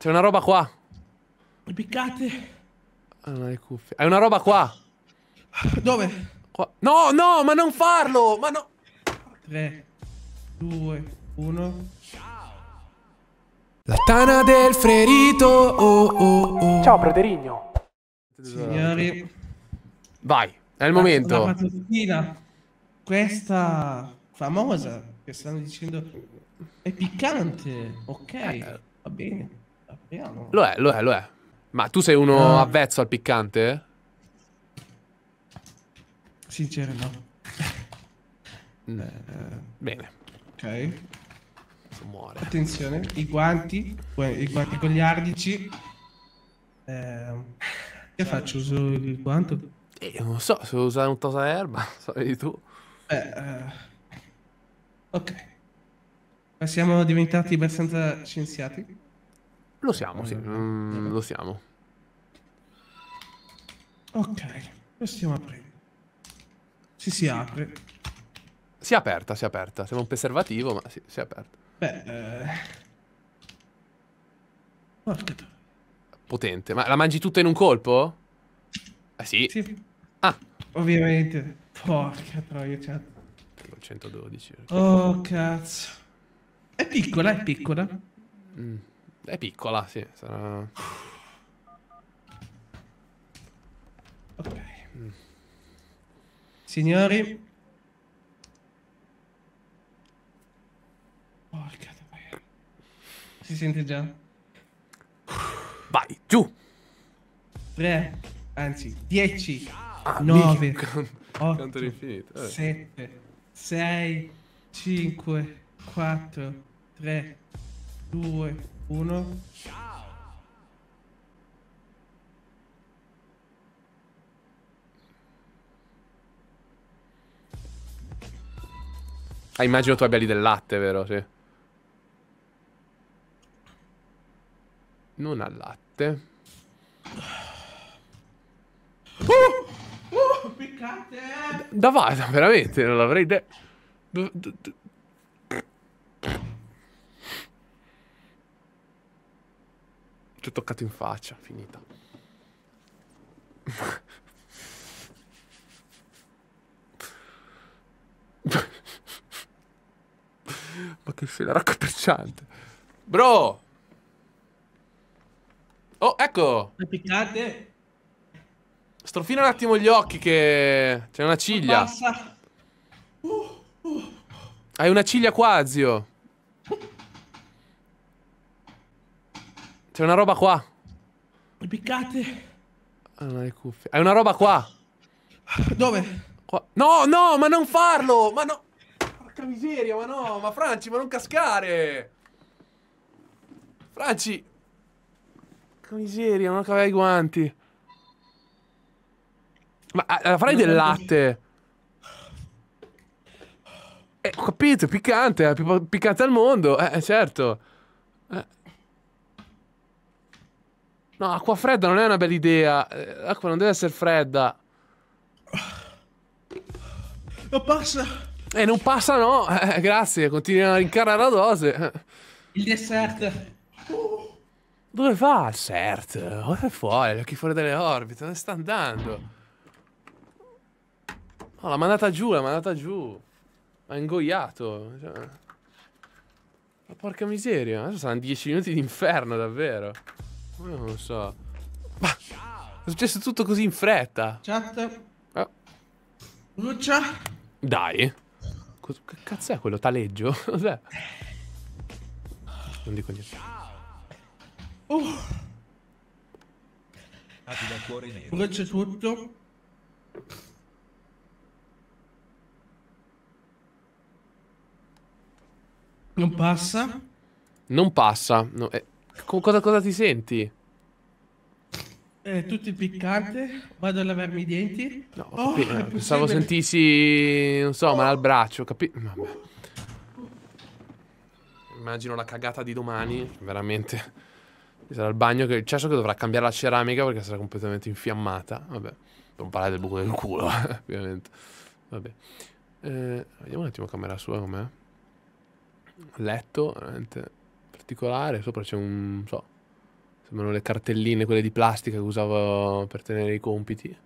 C'è una roba qua. Mi piccate. Ah, non hai cuffie. Hai una roba qua. Dove? Qua. No, no, ma non farlo! Ma no! 3, 2, 1. Ciao. La tana del ferito. Oh, oh, oh. Ciao, Praterigno. Signori. Vai, è il momento. La Questa famosa che stanno dicendo è piccante. Ok, eh, va bene. Vediamo. Lo è, lo è, lo è. Ma tu sei uno no. Ah. avvezzo al piccante? Sincero no. Mm. Eh, Bene. Ok. Muore. Attenzione, i guanti, i guanti ardici. Eh, che faccio? Uso il guanto? Eh, non so, se usare un tosa erba, di tu. Beh, uh, ok. Ma siamo diventati abbastanza scienziati. Lo siamo, sì. Mm, mm. lo siamo. Ok, possiamo aprire. Ci si apre. Si è aperta, si è aperta. Sembra un preservativo, ma si, si è aperta. Beh, eh... Potente. Ma la mangi tutta in un colpo? Eh sì? Sì. Ah. Ovviamente. Porca troia, chat. Cioè. 112. Oh, cazzo. È piccola, è piccola. Mm. È piccola, sì. Sarà... Ok. Signori. Porca troia. Si sente già? Vai, giù. 3, anzi, 10, 9, 8, 7, 6, 5, 4, 3, 2, uno. Ciao. Ah, immagino tu abbia lì del latte, vero? Sì. Non al latte. Oh! Oh, piccante! Da, da va, veramente, non l'avrei detto. più toccato in faccia, finita. Ma che scena raccapricciante. Bro! Oh, ecco! Le piccate? Strofina un attimo gli occhi che... C'è una ciglia. Uh, uh. Hai una ciglia qua, zio. C'è una roba qua. Mi piccate. Ah, non cuffie. Hai una roba qua. Dove? Qua. No, no, ma non farlo! Ma no! Porca miseria, ma no! Ma Franci, ma non cascare! Franci! Porca miseria, ma non cavai i guanti. Ma ah, la farai del latte? Eh, ho capito, è piccante, è più piccante al mondo, eh, eh certo. Eh. No, acqua fredda non è una bella idea. L'acqua eh, non deve essere fredda. Non passa. Eh, non passa, no. Eh, grazie, continuiamo a rincarare la dose. Il dessert. Dove va il cert? Ora è fuori, gli occhi fuori dalle orbite, dove sta andando? Oh, l'ha mandata giù, l'ha mandata giù. Ha ingoiato. Cioè, ma porca miseria, adesso saranno 10 minuti di inferno, davvero. Io eh, non lo so. Ma è successo tutto così in fretta. Chat. Ah. Eh. Lucia. Dai. Cosa, che cazzo è quello? Taleggio? Cos'è? Non dico niente. Oh. Come c'è tutto? Non passa? Non passa. No, eh. Co- cosa, cosa, ti senti? Eh, tutto piccante, vado a lavarmi i denti. No, oh, capi- pensavo sentissi, non so, oh. male al braccio, capi... Immagino la cagata di domani, veramente. sarà il bagno, che... il cioè, cesso che dovrà cambiare la ceramica perché sarà completamente infiammata. Vabbè, non parlare del buco del culo, ovviamente. Vabbè. Eh, vediamo un attimo camera sua com'è. Letto, veramente particolare, sopra c'è un, non so, sembrano le cartelline, quelle di plastica che usavo per tenere i compiti.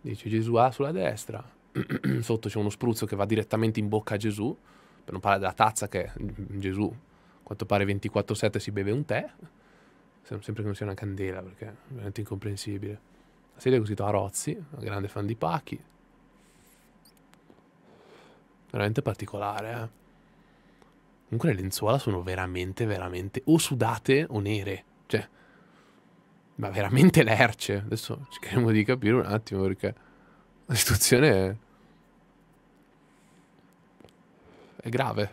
Dice Gesù A sulla destra, sotto c'è uno spruzzo che va direttamente in bocca a Gesù, per non parlare della tazza che mm, Gesù, a quanto pare 24-7 si beve un tè, sempre che non sia una candela perché è veramente incomprensibile. La sedia è così da Rozzi, un grande fan di Pachi. Veramente particolare, eh. Comunque le lenzuola sono veramente, veramente o sudate o nere. Cioè, ma veramente lerce. Adesso cercheremo di capire un attimo perché la situazione è... è grave.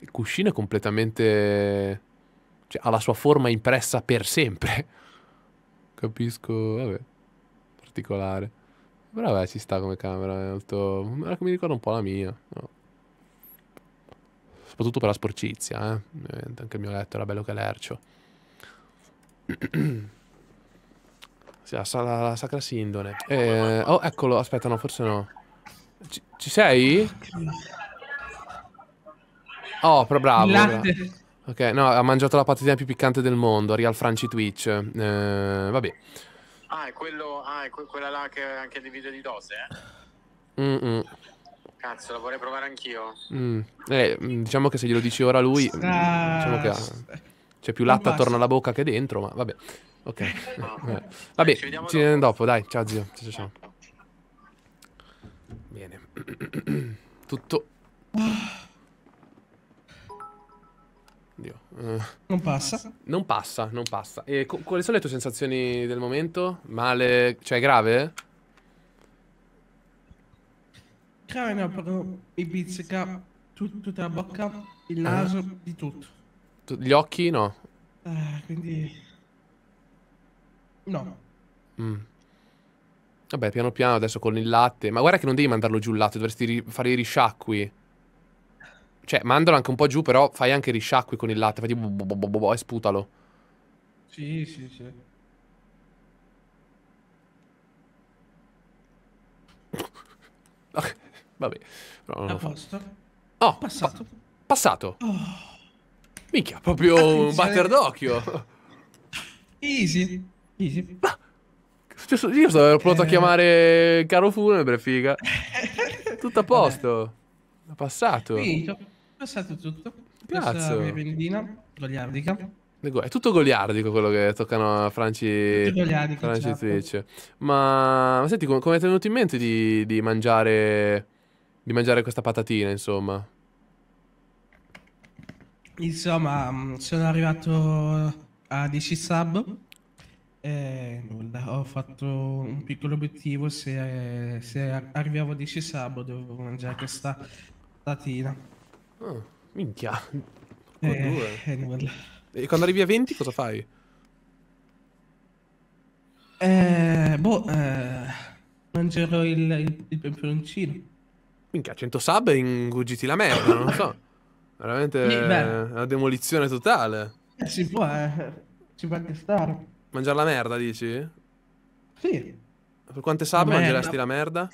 Il cuscino è completamente... Cioè, ha la sua forma impressa per sempre. Capisco, vabbè, particolare. Però vabbè, ci sta come camera, è molto... mi ricorda un po' la mia, no? soprattutto per la sporcizia, eh. eh? anche il mio letto era bello calercio. sì, la, la, la, sacra sindone. Eh, oh, eccolo, aspetta, no, forse no. Ci, ci sei? Oh, però bravo. Latte. Bravo. Ok, no, ha mangiato la patatina più piccante del mondo, Real Franci Twitch. Eh, vabbè. Ah, è, quello, ah, è que quella là che anche di video di dose, eh? Mm, -mm. Cazzo, la vorrei provare anch'io. Mm. Eh, mm, diciamo che se glielo dici ora a lui, mm, ah, diciamo che c'è più latte attorno alla bocca che dentro, ma vabbè. Ok. No. Eh, vabbè, ci vediamo ci dopo. dopo. dai. Ciao zio. Ciao, ciao, ciao. Certo. Bene. Tutto. Dio. Eh. Non passa. Non passa, non passa. E quali sono le tue sensazioni del momento? Male, cioè grave? cane però mi pizzica tutta la bocca, il eh? naso, ah. di tutto. Gli occhi no? Eh, quindi... No. Mm. Vabbè, piano piano adesso con il latte. Ma guarda che non devi mandarlo giù il latte, dovresti fare i risciacqui. Cioè, mandalo anche un po' giù, però fai anche risciacqui con il latte, fai tipo e sputalo. Sì, sì, sì. Vabbè. Però non a posto. Oh, passato. Pa passato. Oh. Minchia, proprio Attenzione. un batter d'occhio. Easy. Easy. Ma... Cioè, io stavo pronto a eh. chiamare Caro Funebre, figa. tutto a posto. Vabbè. Passato. Finito. Passato tutto. Grazie. goliardica. È tutto goliardico quello che toccano a Franci, Franci certo. Twitch. Ma, ma senti, come ti è venuto in mente di, di mangiare di mangiare questa patatina, insomma. Insomma, mm, sono arrivato a 10 sub. E nulla, ho fatto un piccolo obiettivo. Se, se arrivavo a 10 sub dovevo mangiare questa patatina. Oh, minchia. Eh, eh, e quando arrivi a 20 cosa fai? Eh, boh, eh, mangerò il, il, il peperoncino minchia, 100 sub ingugiti la merda, non lo so. Veramente sì, una demolizione totale. Eh, si può, eh. ci può anche stare. Mangiare la merda, dici? Sì. Per quante sub merda. mangeresti la merda?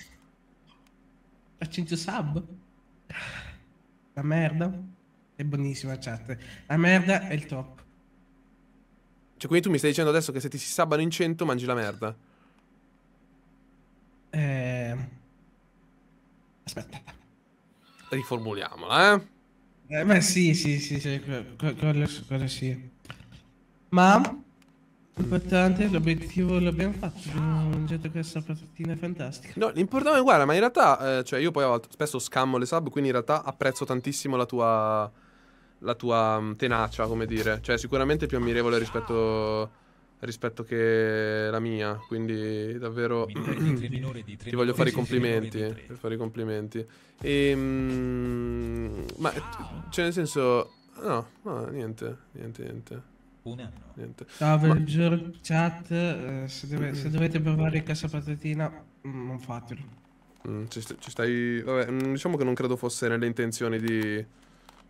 A 100 sub? La merda è buonissima, chat. La merda è il top. Cioè, quindi tu mi stai dicendo adesso che se ti si sabbano in 100 mangi la merda? Eh aspetta. Riformuliamola, eh? Eh, beh, sì, sì, sì, sì, quello, quello sì. Ma l'importante, l'obiettivo l'abbiamo fatto. Abbiamo mangiato questa patatina fantastica. No, l'importante, è guarda, ma in realtà, eh, cioè io poi spesso scammo le sub, quindi in realtà apprezzo tantissimo la tua, la tua tenacia, come dire. Cioè, sicuramente più ammirevole rispetto rispetto che la mia, quindi davvero ti voglio fare i complimenti, per fare i complimenti. E, mm, ma cioè nel senso no, no, niente, niente, niente. Un anno. Niente. ma... chat, eh, se, deve, se, dovete provare casa patatina, mm, non fatelo. Mm, ci, st ci, stai... Vabbè, mm, diciamo che non credo fosse nelle intenzioni di,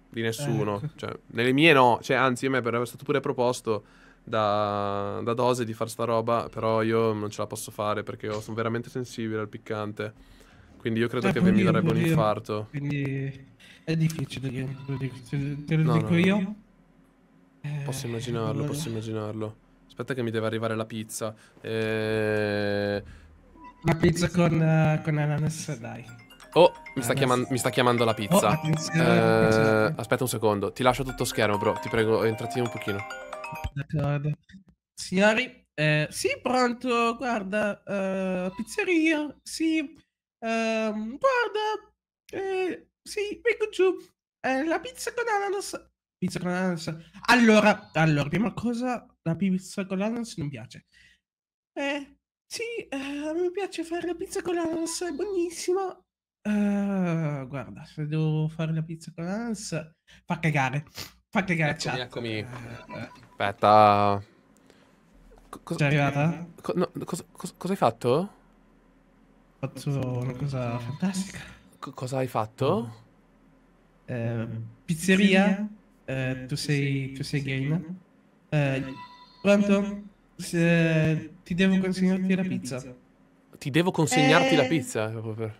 di nessuno. ecco. Cioè, nelle mie no, cioè, anzi, a me per aver stato pure proposto da, da dose di fare sta roba, però io non ce la posso fare perché io sono veramente sensibile al piccante. Quindi io credo eh, che mi darebbe un infarto. Quindi è difficile, te, lo no, dico no. io. Posso eh, immaginarlo, eh, posso immaginarlo. Aspetta che mi deve arrivare la pizza. Eh... La pizza con, uh, con ananas, dai. Oh, mi sta, chiamando, mi sta, chiamando la oh, pizza. Oh, eh, aspetta un secondo, ti lascio tutto schermo, bro. Ti prego, entrati un pochino d'accordo. Signori, eh, sì, pronto, guarda, uh, pizzeria, sì, um, guarda, eh, sì, vengo giù, eh, la pizza con ananas, pizza con ananas, allora, allora, prima cosa, la pizza con ananas non piace, eh, sì, a eh, me piace fare la pizza con ananas, è buonissima, uh, eh, guarda, se devo fare la pizza con ananas, fa cagare, fa cagare, eccomi, eccomi. Uh, Aspetta. Cosa... Sei arrivata? Co no, cosa, cosa, hai fatto? Ho fatto una cosa fantastica. Co cosa hai fatto? Eh, pizzeria. Eh, tu sei. Tu sei game. Eh, pronto? Se... ti devo consegnarti la pizza. Ti devo consegnarti la eh. pizza? per...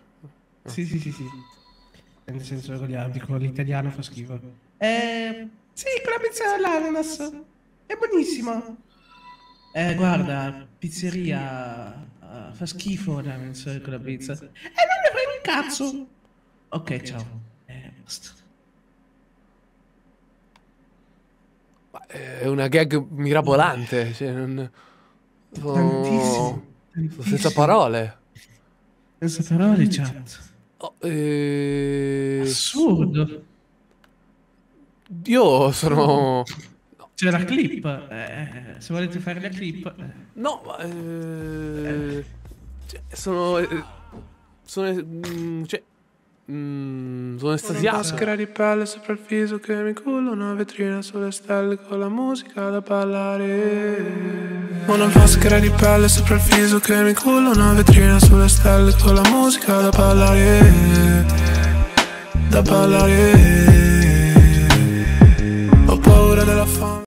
Oh. Sì, sì, sì, sì. Nel senso, con l'italiano fa schifo. Eh, sì, la pizza all'ananas. È buonissimo. Eh, guarda, pizzeria. Uh, fa schifo Ramens quella pizza. E eh, non ne frega un cazzo. Ok, okay ciao. ciao. Eh, Ma eh, è una gag mirabolante. Mm. Cioè, non... Sono... Tantissimo, oh, tantissimo. Senza parole. Senza parole, chat. Cioè. Cioè. Oh, eh... Assurdo. Io sono... C'è la clip. Eh, eh, se volete fare la clip. No, eh, cioè, sono. Eh, sono. Mm, cioè. Mm, sono estasiato. Maschera di pelle sopra il viso che mi culla. Una vetrina sulle stelle con la musica da ballare. Una maschera di pelle sopra il viso che mi culla. Una vetrina sulle stelle con la musica da ballare. Da ballare. Ho paura della fame.